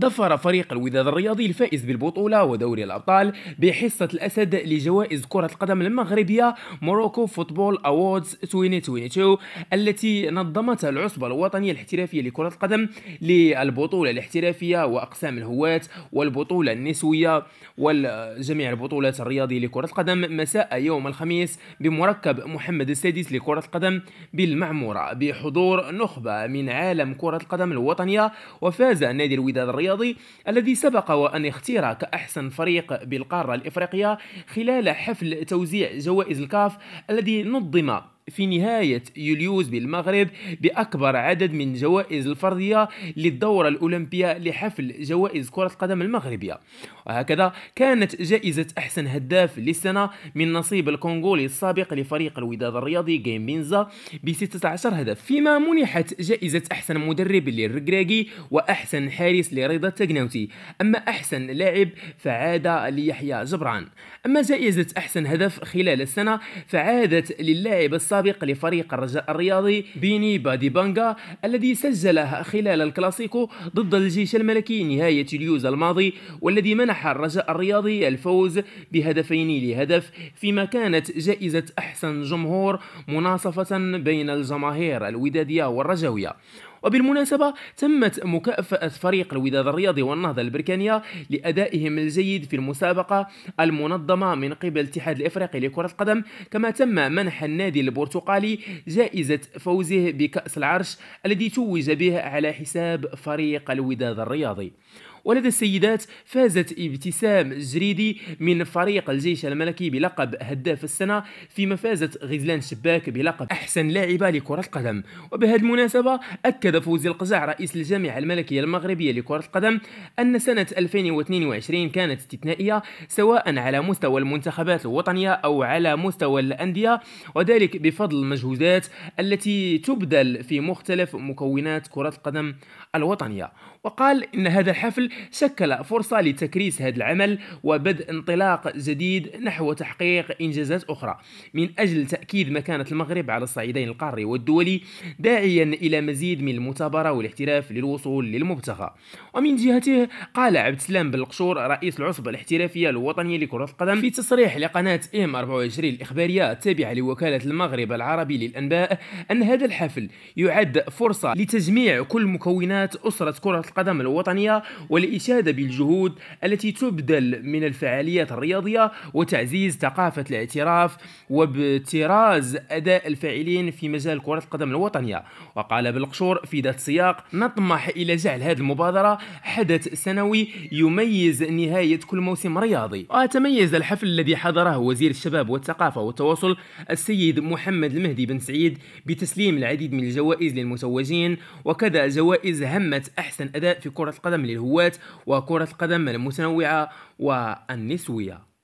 ظفر فريق الوداد الرياضي الفائز بالبطولة ودوري الأبطال بحصة الأسد لجوائز كرة القدم المغربية موروكو فوتبول أووردز 2022 التي نظمتها العصبة الوطنية الاحترافية لكرة القدم للبطولة الاحترافية وأقسام الهواة والبطولة النسوية وجميع البطولات الرياضية لكرة القدم مساء يوم الخميس بمركب محمد السادس لكرة القدم بالمعمورة بحضور نخبة من عالم كرة القدم الوطنية وفاز نادي الوداد الرياضي الرياضي الذي سبق وأن اختير كأحسن فريق بالقارة الإفريقية خلال حفل توزيع جوائز الكاف الذي نظم في نهاية يوليوز بالمغرب بأكبر عدد من جوائز الفردية للدورة الأولمبية لحفل جوائز كرة القدم المغربية وهكذا كانت جائزة أحسن هداف للسنة من نصيب الكونغولي السابق لفريق الوداد الرياضي بينزا ب 16 هدف فيما منحت جائزة أحسن مدرب للركراكي وأحسن حارس لرضا تاغناوتي أما أحسن لاعب فعاد ليحيى جبران أما جائزة أحسن هدف خلال السنة فعادت للاعب السابق السابق لفريق الرجاء الرياضي بيني بادي بانغا الذي سجلها خلال الكلاسيكو ضد الجيش الملكي نهاية اليوز الماضي والذي منح الرجاء الرياضي الفوز بهدفين لهدف فيما كانت جائزة أحسن جمهور مناصفة بين الجماهير الودادية والرجوية وبالمناسبة تمت مكافأة فريق الوداد الرياضي والنهضة البركانية لأدائهم الجيد في المسابقة المنظمة من قبل الاتحاد الإفريقي لكرة القدم كما تم منح النادي البرتقالي جائزة فوزه بكأس العرش الذي توج به على حساب فريق الوداد الرياضي ولدى السيدات فازت ابتسام جريدي من فريق الجيش الملكي بلقب هداف السنة فيما فازت غزلان شباك بلقب أحسن لاعبة لكرة القدم وبهذه المناسبة أكد فوزي القزاع رئيس الجامعة الملكية المغربية لكرة القدم أن سنة 2022 كانت استثنائية سواء على مستوى المنتخبات الوطنية أو على مستوى الأندية وذلك بفضل المجهودات التي تبذل في مختلف مكونات كرة القدم الوطنية وقال إن هذا الحفل شكل فرصة لتكريس هذا العمل وبدء انطلاق جديد نحو تحقيق إنجازات أخرى من أجل تأكيد مكانة المغرب على الصعيدين القاري والدولي داعيا إلى مزيد من المثابرة والاحتراف للوصول للمبتغى ومن جهته قال عبد السلام بن القشور رئيس العصبة الاحترافية الوطنية لكرة القدم في تصريح لقناة ام 24 الإخبارية التابعة لوكالة المغرب العربي للأنباء أن هذا الحفل يعد فرصة لتجميع كل مكونات أسرة كرة القدم القدم الوطنية والإشادة بالجهود التي تبذل من الفعاليات الرياضية وتعزيز ثقافة الاعتراف وبطراز أداء الفاعلين في مجال كرة القدم الوطنية وقال بالقشور في ذات السياق نطمح إلى جعل هذه المبادرة حدث سنوي يميز نهاية كل موسم رياضي وتميز الحفل الذي حضره وزير الشباب والثقافة والتواصل السيد محمد المهدي بن سعيد بتسليم العديد من الجوائز للمتوجين وكذا جوائز همت أحسن الأداء في كرة القدم للهواة وكرة القدم المتنوعة والنسوية